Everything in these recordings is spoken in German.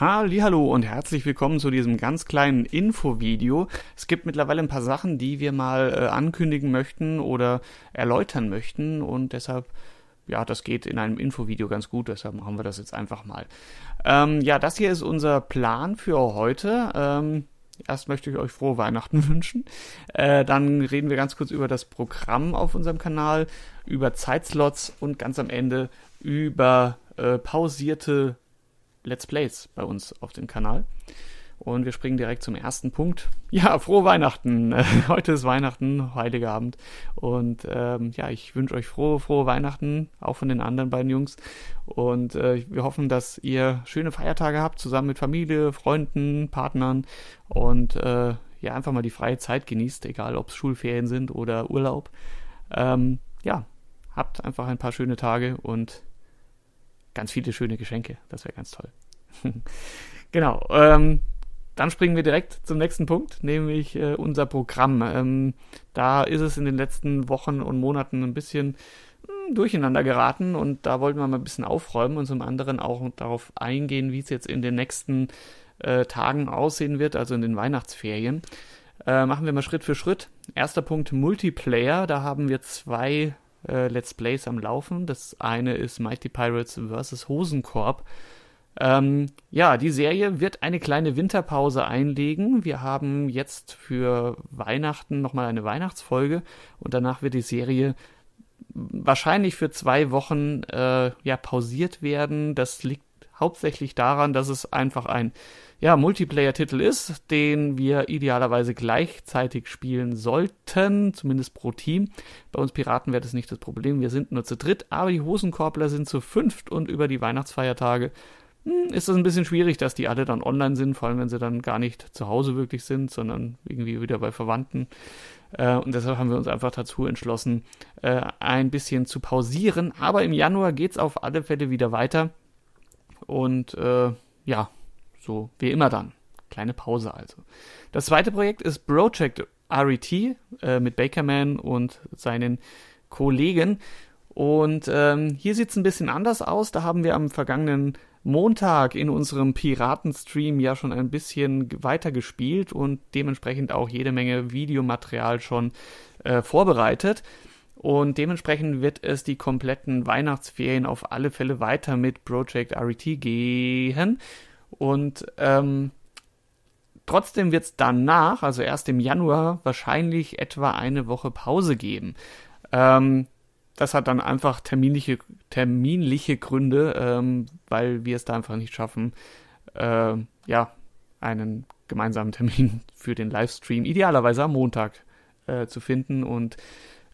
Hallo und herzlich willkommen zu diesem ganz kleinen Infovideo. Es gibt mittlerweile ein paar Sachen, die wir mal äh, ankündigen möchten oder erläutern möchten und deshalb ja, das geht in einem Infovideo ganz gut, deshalb machen wir das jetzt einfach mal. Ähm, ja, das hier ist unser Plan für heute. Ähm, erst möchte ich euch frohe Weihnachten wünschen. Äh, dann reden wir ganz kurz über das Programm auf unserem Kanal, über Zeitslots und ganz am Ende über äh, pausierte Let's Plays bei uns auf dem Kanal. Und wir springen direkt zum ersten Punkt. Ja, frohe Weihnachten. Heute ist Weihnachten, Abend. Und ähm, ja, ich wünsche euch frohe, frohe Weihnachten, auch von den anderen beiden Jungs. Und äh, wir hoffen, dass ihr schöne Feiertage habt, zusammen mit Familie, Freunden, Partnern. Und äh, ja, einfach mal die freie Zeit genießt, egal ob es Schulferien sind oder Urlaub. Ähm, ja, habt einfach ein paar schöne Tage und ganz viele schöne Geschenke. Das wäre ganz toll. genau. Ähm, dann springen wir direkt zum nächsten Punkt, nämlich äh, unser Programm. Ähm, da ist es in den letzten Wochen und Monaten ein bisschen mh, hm, durcheinander geraten und da wollten wir mal ein bisschen aufräumen und zum anderen auch darauf eingehen, wie es jetzt in den nächsten äh, Tagen aussehen wird, also in den Weihnachtsferien. Äh, machen wir mal Schritt für Schritt. Erster Punkt Multiplayer. Da haben wir zwei äh, Let's Plays am Laufen. Das eine ist Mighty Pirates vs. Hosenkorb. Ähm, ja, die Serie wird eine kleine Winterpause einlegen. Wir haben jetzt für Weihnachten nochmal eine Weihnachtsfolge und danach wird die Serie wahrscheinlich für zwei Wochen äh, ja pausiert werden. Das liegt hauptsächlich daran, dass es einfach ein ja, Multiplayer-Titel ist, den wir idealerweise gleichzeitig spielen sollten, zumindest pro Team. Bei uns Piraten wäre das nicht das Problem, wir sind nur zu dritt, aber die Hosenkorbler sind zu fünft und über die Weihnachtsfeiertage hm, ist das ein bisschen schwierig, dass die alle dann online sind, vor allem wenn sie dann gar nicht zu Hause wirklich sind, sondern irgendwie wieder bei Verwandten. Äh, und deshalb haben wir uns einfach dazu entschlossen, äh, ein bisschen zu pausieren. Aber im Januar geht es auf alle Fälle wieder weiter. Und äh, ja, so wie immer dann. Kleine Pause also. Das zweite Projekt ist Project RET äh, mit Bakerman und seinen Kollegen. Und ähm, hier sieht es ein bisschen anders aus. Da haben wir am vergangenen Montag in unserem Piratenstream ja schon ein bisschen weiter gespielt und dementsprechend auch jede Menge Videomaterial schon äh, vorbereitet. Und dementsprechend wird es die kompletten Weihnachtsferien auf alle Fälle weiter mit Project RET gehen. Und ähm, trotzdem wird es danach, also erst im Januar, wahrscheinlich etwa eine Woche Pause geben. Ähm, das hat dann einfach terminliche, terminliche Gründe, ähm, weil wir es da einfach nicht schaffen, äh, ja, einen gemeinsamen Termin für den Livestream, idealerweise am Montag, äh, zu finden. Und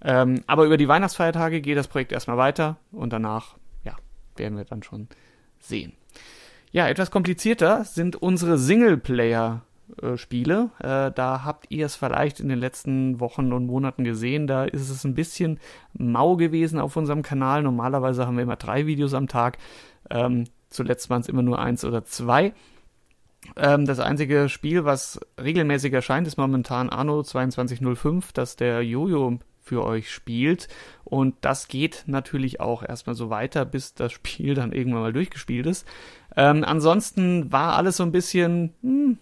ähm, aber über die Weihnachtsfeiertage geht das Projekt erstmal weiter und danach, ja, werden wir dann schon sehen. Ja, etwas komplizierter sind unsere Singleplayer. Spiele. Äh, da habt ihr es vielleicht in den letzten Wochen und Monaten gesehen. Da ist es ein bisschen mau gewesen auf unserem Kanal. Normalerweise haben wir immer drei Videos am Tag. Ähm, zuletzt waren es immer nur eins oder zwei. Ähm, das einzige Spiel, was regelmäßig erscheint, ist momentan Anno 2205, das der Jojo für euch spielt. Und das geht natürlich auch erstmal so weiter, bis das Spiel dann irgendwann mal durchgespielt ist. Ähm, ansonsten war alles so ein bisschen, hm,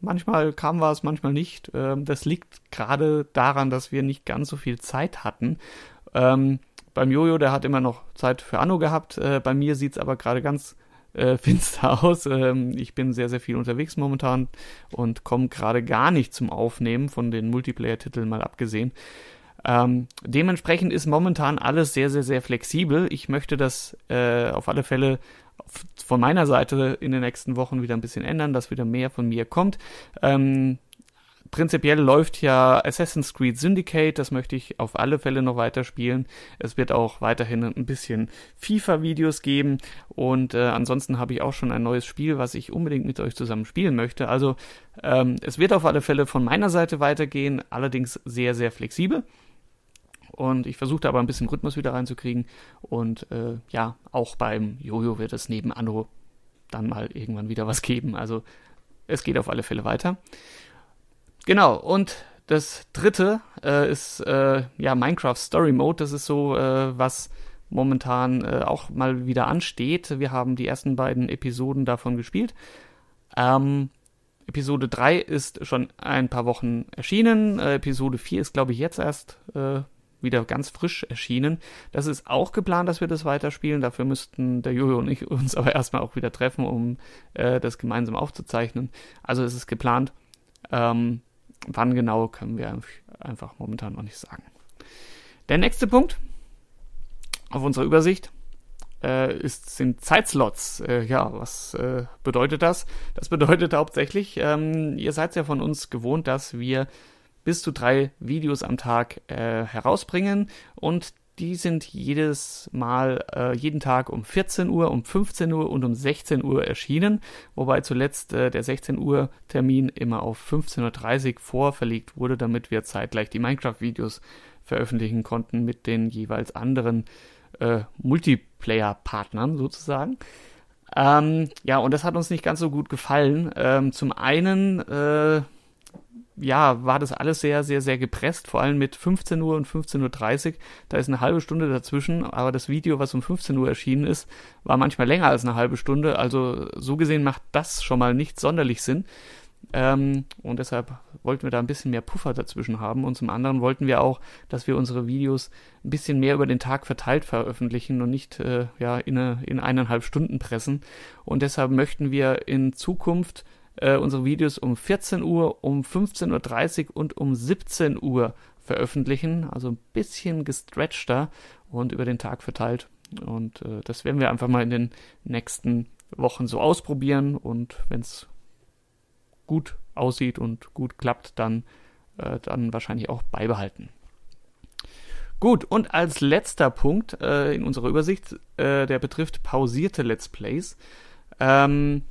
manchmal kam was, manchmal nicht. Ähm, das liegt gerade daran, dass wir nicht ganz so viel Zeit hatten. Ähm, beim Jojo, der hat immer noch Zeit für Anno gehabt. Äh, bei mir sieht es aber gerade ganz äh, finster aus. Ähm, ich bin sehr, sehr viel unterwegs momentan und komme gerade gar nicht zum Aufnehmen, von den Multiplayer-Titeln mal abgesehen. Ähm, dementsprechend ist momentan alles sehr, sehr, sehr flexibel. Ich möchte das äh, auf alle Fälle von meiner Seite in den nächsten Wochen wieder ein bisschen ändern, dass wieder mehr von mir kommt. Ähm, prinzipiell läuft ja Assassin's Creed Syndicate, das möchte ich auf alle Fälle noch weiterspielen. Es wird auch weiterhin ein bisschen FIFA-Videos geben und äh, ansonsten habe ich auch schon ein neues Spiel, was ich unbedingt mit euch zusammen spielen möchte. Also ähm, es wird auf alle Fälle von meiner Seite weitergehen, allerdings sehr, sehr flexibel. Und ich versuchte aber ein bisschen Rhythmus wieder reinzukriegen. Und äh, ja, auch beim Jojo wird es neben Anno dann mal irgendwann wieder was geben. Also es geht auf alle Fälle weiter. Genau, und das dritte äh, ist äh, ja Minecraft Story Mode. Das ist so, äh, was momentan äh, auch mal wieder ansteht. Wir haben die ersten beiden Episoden davon gespielt. Ähm, Episode 3 ist schon ein paar Wochen erschienen. Äh, Episode 4 ist, glaube ich, jetzt erst äh, wieder ganz frisch erschienen. Das ist auch geplant, dass wir das weiterspielen. Dafür müssten der Jojo und ich uns aber erstmal auch wieder treffen, um äh, das gemeinsam aufzuzeichnen. Also es ist geplant. Ähm, wann genau können wir einfach momentan noch nicht sagen. Der nächste Punkt auf unserer Übersicht äh, ist, sind Zeitslots. Äh, ja, was äh, bedeutet das? Das bedeutet hauptsächlich, ähm, ihr seid ja von uns gewohnt, dass wir bis zu drei Videos am Tag äh, herausbringen und die sind jedes Mal, äh, jeden Tag um 14 Uhr, um 15 Uhr und um 16 Uhr erschienen, wobei zuletzt äh, der 16 Uhr Termin immer auf 15.30 Uhr vorverlegt wurde, damit wir zeitgleich die Minecraft-Videos veröffentlichen konnten mit den jeweils anderen äh, Multiplayer-Partnern sozusagen. Ähm, ja, und das hat uns nicht ganz so gut gefallen. Ähm, zum einen äh, ja, war das alles sehr, sehr, sehr gepresst, vor allem mit 15 Uhr und 15.30 Uhr. Da ist eine halbe Stunde dazwischen, aber das Video, was um 15 Uhr erschienen ist, war manchmal länger als eine halbe Stunde. Also so gesehen macht das schon mal nicht sonderlich Sinn. Ähm, und deshalb wollten wir da ein bisschen mehr Puffer dazwischen haben. Und zum anderen wollten wir auch, dass wir unsere Videos ein bisschen mehr über den Tag verteilt veröffentlichen und nicht äh, ja, in, eine, in eineinhalb Stunden pressen. Und deshalb möchten wir in Zukunft äh, unsere Videos um 14 Uhr, um 15.30 Uhr und um 17 Uhr veröffentlichen. Also ein bisschen gestretchter und über den Tag verteilt. Und äh, das werden wir einfach mal in den nächsten Wochen so ausprobieren. Und wenn es gut aussieht und gut klappt, dann, äh, dann wahrscheinlich auch beibehalten. Gut, und als letzter Punkt äh, in unserer Übersicht, äh, der betrifft pausierte Let's Plays. Ähm,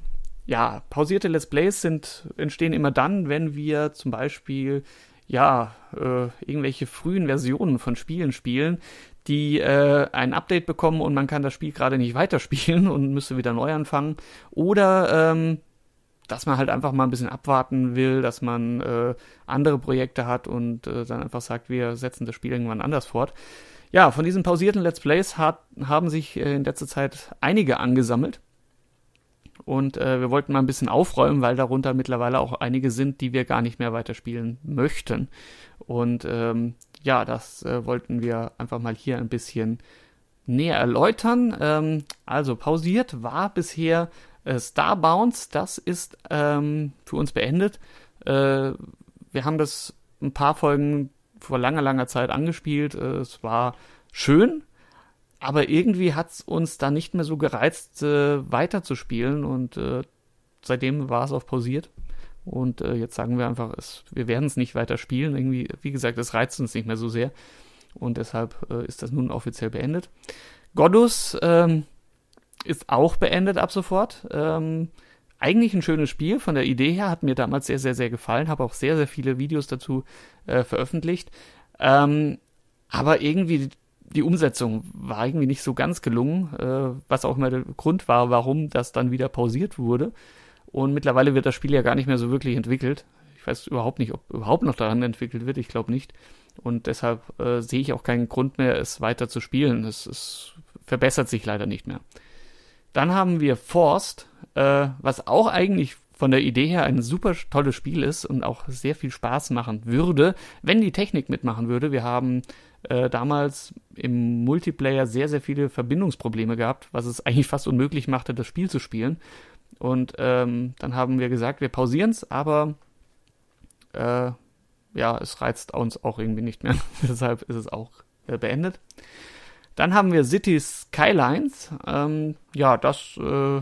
ja, pausierte Let's Plays sind, entstehen immer dann, wenn wir zum Beispiel ja, äh, irgendwelche frühen Versionen von Spielen spielen, die äh, ein Update bekommen und man kann das Spiel gerade nicht weiterspielen und müsste wieder neu anfangen. Oder ähm, dass man halt einfach mal ein bisschen abwarten will, dass man äh, andere Projekte hat und äh, dann einfach sagt, wir setzen das Spiel irgendwann anders fort. Ja, von diesen pausierten Let's Plays hat, haben sich äh, in letzter Zeit einige angesammelt und äh, wir wollten mal ein bisschen aufräumen, weil darunter mittlerweile auch einige sind, die wir gar nicht mehr weiterspielen möchten. Und ähm, ja, das äh, wollten wir einfach mal hier ein bisschen näher erläutern. Ähm, also pausiert war bisher äh, Starbounce, das ist ähm, für uns beendet. Äh, wir haben das ein paar Folgen vor langer, langer Zeit angespielt. Äh, es war schön, aber irgendwie hat's uns da nicht mehr so gereizt, äh, weiterzuspielen und äh, seitdem war es auf pausiert. Und äh, jetzt sagen wir einfach, es, wir werden es nicht weiter spielen. Irgendwie, wie gesagt, es reizt uns nicht mehr so sehr. Und deshalb äh, ist das nun offiziell beendet. Godus ähm, ist auch beendet ab sofort. Ähm, eigentlich ein schönes Spiel von der Idee her, hat mir damals sehr, sehr, sehr gefallen. Habe auch sehr, sehr viele Videos dazu äh, veröffentlicht. Ähm, aber irgendwie die Umsetzung war irgendwie nicht so ganz gelungen, äh, was auch immer der Grund war, warum das dann wieder pausiert wurde. Und mittlerweile wird das Spiel ja gar nicht mehr so wirklich entwickelt. Ich weiß überhaupt nicht, ob überhaupt noch daran entwickelt wird. Ich glaube nicht. Und deshalb äh, sehe ich auch keinen Grund mehr, es weiter zu spielen. Es, es verbessert sich leider nicht mehr. Dann haben wir Forst, äh, was auch eigentlich von der Idee her ein super tolles Spiel ist und auch sehr viel Spaß machen würde, wenn die Technik mitmachen würde. Wir haben äh, damals im Multiplayer sehr, sehr viele Verbindungsprobleme gehabt, was es eigentlich fast unmöglich machte, das Spiel zu spielen. Und ähm, dann haben wir gesagt, wir pausieren es, aber äh, ja, es reizt uns auch irgendwie nicht mehr. Deshalb ist es auch äh, beendet. Dann haben wir City Skylines. Ähm, ja, das äh,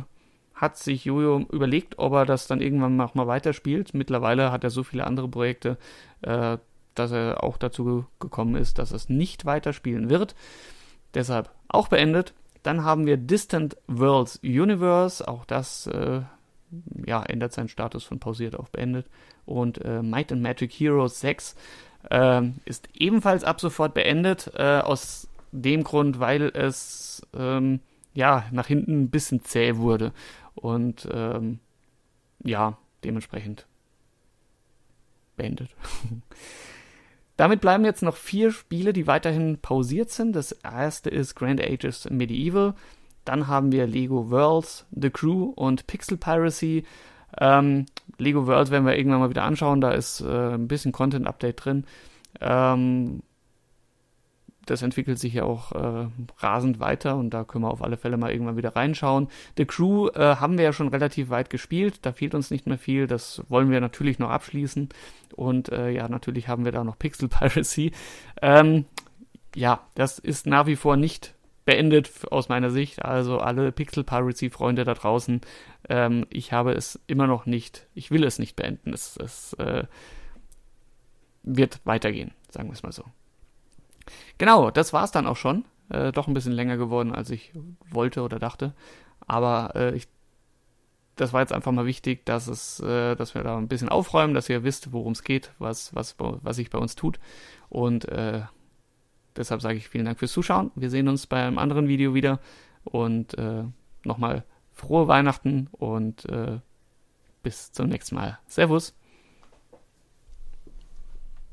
hat sich Jojo überlegt, ob er das dann irgendwann auch mal weiterspielt. Mittlerweile hat er so viele andere Projekte, äh, dass er auch dazu gekommen ist, dass es nicht weiterspielen wird. Deshalb auch beendet. Dann haben wir Distant Worlds Universe. Auch das äh, ja, ändert seinen Status von pausiert auf beendet. Und äh, Might and Magic Heroes 6 äh, ist ebenfalls ab sofort beendet. Äh, aus dem Grund, weil es ähm, ja, nach hinten ein bisschen zäh wurde. Und ähm, ja, dementsprechend beendet. Damit bleiben jetzt noch vier Spiele, die weiterhin pausiert sind. Das erste ist Grand Ages Medieval. Dann haben wir Lego Worlds, The Crew und Pixel Piracy. Ähm, Lego Worlds werden wir irgendwann mal wieder anschauen. Da ist äh, ein bisschen Content-Update drin. Ähm, das entwickelt sich ja auch äh, rasend weiter und da können wir auf alle Fälle mal irgendwann wieder reinschauen. The Crew äh, haben wir ja schon relativ weit gespielt, da fehlt uns nicht mehr viel, das wollen wir natürlich noch abschließen und äh, ja, natürlich haben wir da noch Pixel Piracy. Ähm, ja, das ist nach wie vor nicht beendet aus meiner Sicht. Also alle Pixel Piracy Freunde da draußen, ähm, ich habe es immer noch nicht, ich will es nicht beenden. Es, es äh, wird weitergehen, sagen wir es mal so. Genau, das war es dann auch schon. Äh, doch ein bisschen länger geworden, als ich wollte oder dachte. Aber äh, ich, das war jetzt einfach mal wichtig, dass es, äh, dass wir da ein bisschen aufräumen, dass ihr wisst, worum es geht, was, was, was sich bei uns tut. Und äh, deshalb sage ich vielen Dank fürs Zuschauen. Wir sehen uns beim anderen Video wieder. Und äh, nochmal frohe Weihnachten und äh, bis zum nächsten Mal. Servus!